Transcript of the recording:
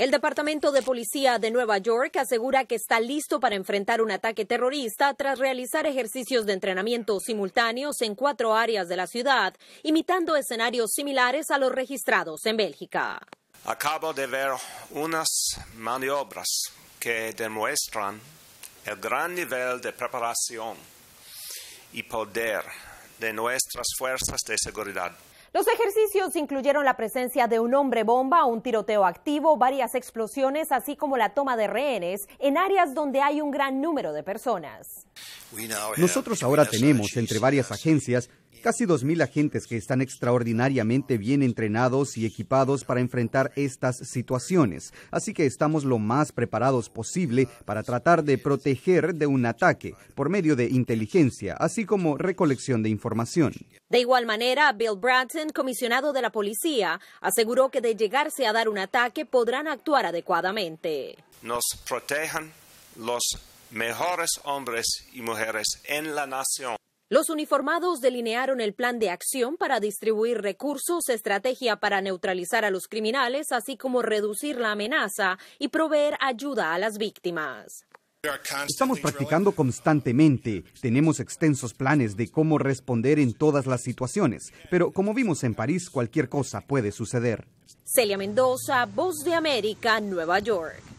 El Departamento de Policía de Nueva York asegura que está listo para enfrentar un ataque terrorista tras realizar ejercicios de entrenamiento simultáneos en cuatro áreas de la ciudad, imitando escenarios similares a los registrados en Bélgica. Acabo de ver unas maniobras que demuestran el gran nivel de preparación y poder de nuestras fuerzas de seguridad. Los ejercicios incluyeron la presencia de un hombre bomba, un tiroteo activo, varias explosiones, así como la toma de rehenes en áreas donde hay un gran número de personas. Nosotros ahora tenemos, entre varias agencias, Casi 2.000 agentes que están extraordinariamente bien entrenados y equipados para enfrentar estas situaciones, así que estamos lo más preparados posible para tratar de proteger de un ataque por medio de inteligencia, así como recolección de información. De igual manera, Bill Branson, comisionado de la policía, aseguró que de llegarse a dar un ataque podrán actuar adecuadamente. Nos protejan los mejores hombres y mujeres en la nación. Los uniformados delinearon el plan de acción para distribuir recursos, estrategia para neutralizar a los criminales, así como reducir la amenaza y proveer ayuda a las víctimas. Estamos practicando constantemente, tenemos extensos planes de cómo responder en todas las situaciones, pero como vimos en París, cualquier cosa puede suceder. Celia Mendoza, Voz de América, Nueva York.